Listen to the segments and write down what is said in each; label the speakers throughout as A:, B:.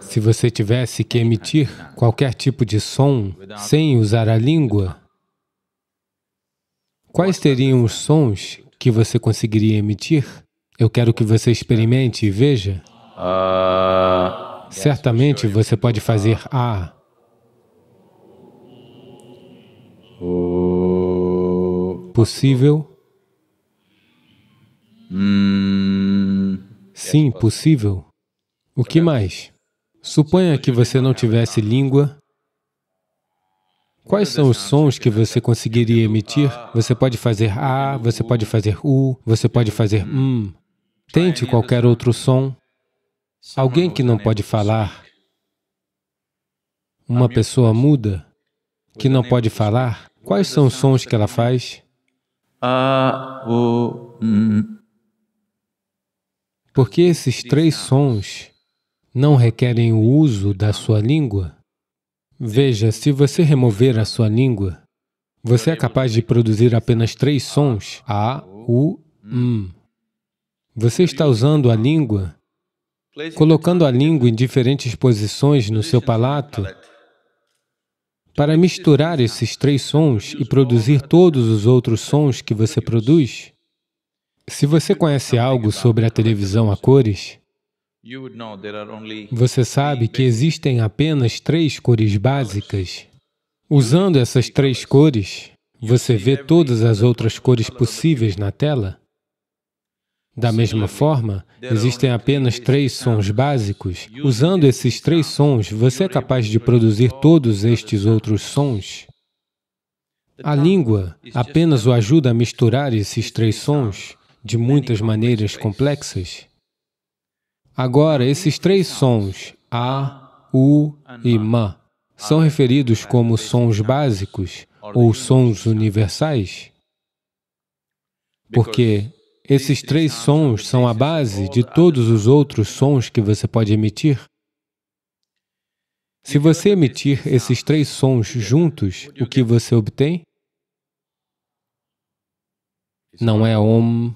A: Se você tivesse que emitir qualquer tipo de som sem usar a língua, quais seriam os sons que você conseguiria emitir? Eu quero que você experimente e veja. Uh, Certamente você pode fazer A. Oh. possível? Hmm. Sim, possível. O que mais? Suponha que você não tivesse língua. Quais são os sons que você conseguiria emitir? Você pode fazer A, você pode fazer U, você pode fazer m. Tente qualquer outro som. Alguém que não pode falar. Uma pessoa muda que não pode falar. Quais são os sons que ela faz? A, O, m. Porque esses três sons não requerem o uso da sua língua? Veja, se você remover a sua língua, você é capaz de produzir apenas três sons, A, U, M. Você está usando a língua, colocando a língua em diferentes posições no seu palato para misturar esses três sons e produzir todos os outros sons que você produz. Se você conhece algo sobre a televisão a cores, você sabe que existem apenas três cores básicas. Usando essas três cores, você vê todas as outras cores possíveis na tela. Da mesma forma, existem apenas três sons básicos. Usando esses três sons, você é capaz de produzir todos estes outros sons. A língua apenas o ajuda a misturar esses três sons de muitas maneiras complexas. Agora, esses três sons, A, U e Ma, são referidos como sons básicos ou sons universais,
B: porque
A: esses três sons são a base de todos os outros sons que você pode emitir. Se você emitir esses três sons juntos, o que você obtém? Não é Om.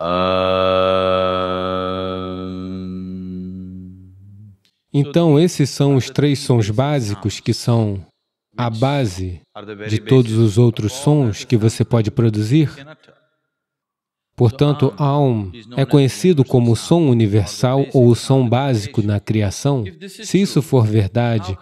A: Uh... Então, esses são os três sons básicos que são a base de todos os outros sons que você pode produzir. Portanto, Aum é conhecido como o som universal ou o som básico na criação. Se isso for verdade,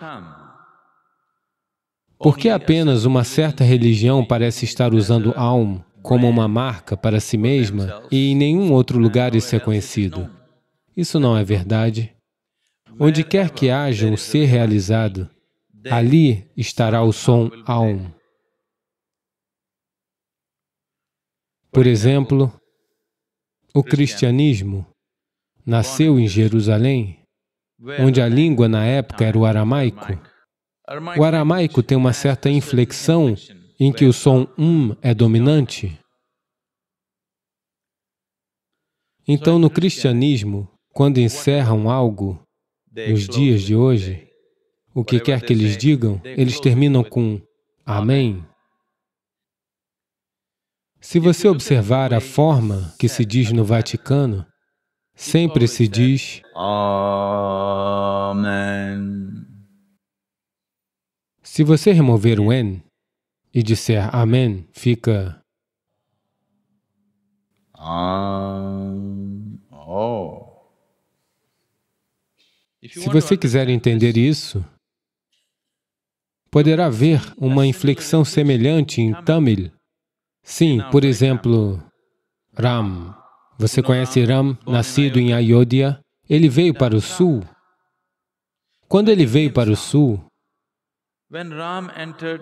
A: por que apenas uma certa religião parece estar usando Aum como uma marca para si mesma e em nenhum outro lugar isso é conhecido? Isso não é verdade. Onde quer que haja o ser realizado, ali estará o som Aum. Por exemplo, o cristianismo nasceu em Jerusalém, onde a língua na época era o aramaico. O aramaico tem uma certa inflexão em que o som um é dominante. Então, no cristianismo, quando encerram algo, nos dias de hoje, o que quer que eles digam, eles terminam com Amém. Se você observar a forma que se diz no Vaticano, sempre se diz Amém. Se você remover o N e disser Amém, fica Amém. Se você quiser entender isso, poderá ver uma inflexão semelhante em Tamil. Sim, por é exemplo, Ram. Você conhece Ram, nascido em Ayodhya? Ele veio para o sul. Quando ele veio para o sul,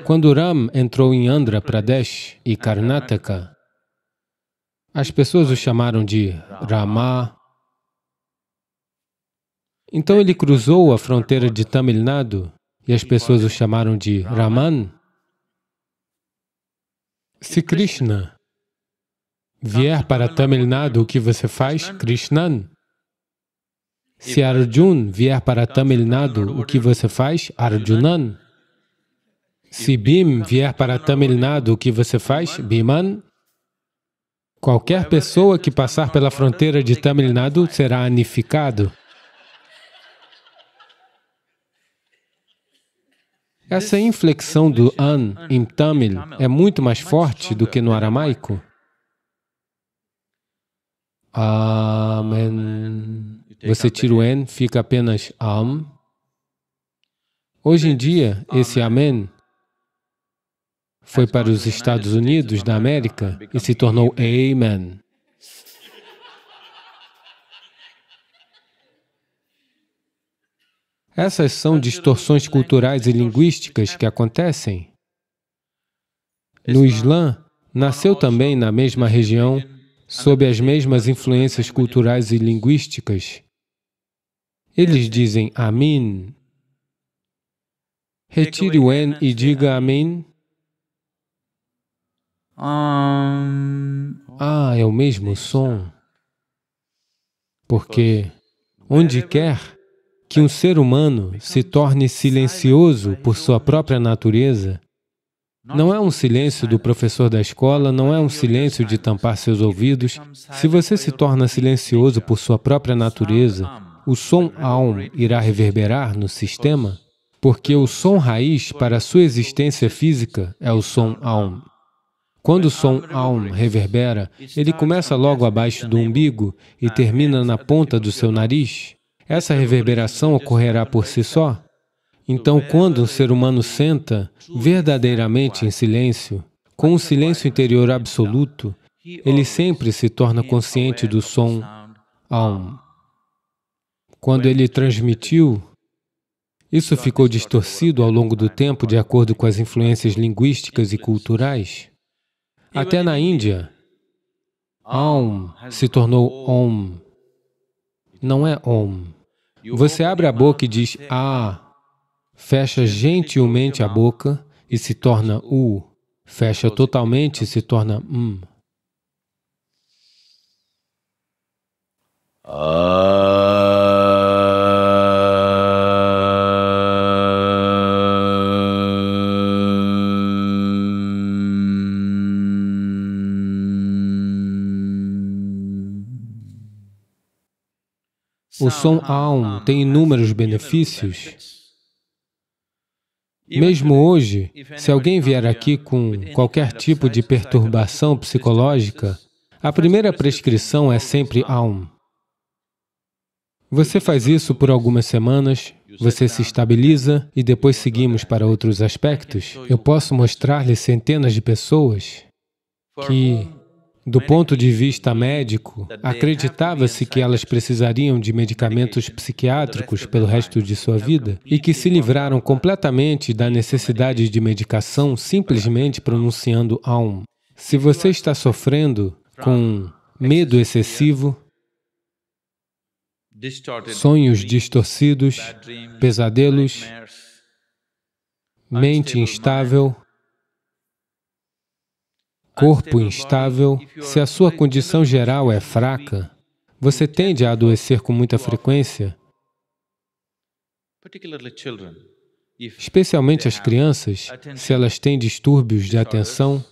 A: quando Ram entrou em Andhra Pradesh e Karnataka, as pessoas o chamaram de Rama, então ele cruzou a fronteira de Tamil Nadu e as pessoas o chamaram de Raman. Se Krishna vier para Tamil Nadu, o que você faz? Krishnan. Se Arjun vier para Tamil Nadu, o que você faz? Arjunan. Se Bhim vier para Tamil Nadu, o que você faz? Bhiman. Qualquer pessoa que passar pela fronteira de Tamil Nadu será anificado. Essa inflexão do an em tamil é muito mais forte do que no aramaico. Amen. Você tira o n, fica apenas am. Hoje em dia, esse amen foi para os Estados Unidos da América e se tornou amen. Essas são distorções culturais e linguísticas que acontecem. No Islã, nasceu também na mesma região, sob as mesmas influências culturais e linguísticas. Eles dizem Amin. Retire o N e diga Amin. Ah, é o mesmo som. Porque, onde quer, que um ser humano se torne silencioso por sua própria natureza não é um silêncio do professor da escola, não é um silêncio de tampar seus ouvidos. Se você se torna silencioso por sua própria natureza, o som Aum irá reverberar no sistema, porque o som raiz para sua existência física é o som Aum. Quando o som Aum reverbera, ele começa logo abaixo do umbigo e termina na ponta do seu nariz. Essa reverberação ocorrerá por si só? Então, quando um ser humano senta verdadeiramente em silêncio, com um silêncio interior absoluto, ele sempre se torna consciente do som Aum. Quando ele transmitiu, isso ficou distorcido ao longo do tempo de acordo com as influências linguísticas e culturais. Até na Índia, Aum se tornou Om. Não é Om. Você abre a boca e diz ah, A, fecha gentilmente a boca e se torna U, fecha totalmente e se torna M. O som Aum tem é inúmeros benefícios. Mesmo hoje, se alguém vier aqui com qualquer tipo de perturbação psicológica, a primeira prescrição é sempre Aum. Você faz isso por algumas semanas, você se estabiliza é e depois seguimos para outros aspectos. Então, eu posso mostrar-lhe centenas de pessoas que do ponto de vista médico, acreditava-se que elas precisariam de medicamentos psiquiátricos pelo resto de sua vida e que se livraram completamente da necessidade de medicação simplesmente pronunciando Aum. Se você está sofrendo com medo excessivo, sonhos distorcidos, pesadelos, mente instável, corpo instável, se a sua condição geral é fraca, você tende a adoecer com muita frequência, especialmente as crianças, se elas têm distúrbios de atenção,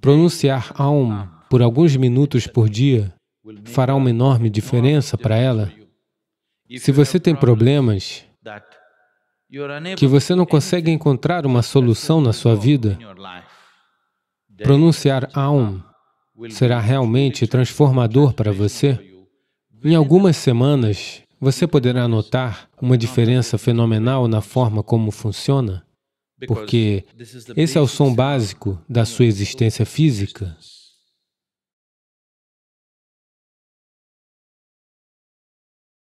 A: pronunciar Aum por alguns minutos por dia fará uma enorme diferença para ela. Se você tem problemas que você não consegue encontrar uma solução na sua vida, Pronunciar Aum será realmente transformador para você. Em algumas semanas, você poderá notar uma diferença fenomenal na forma como funciona, porque esse é o som básico da sua existência física.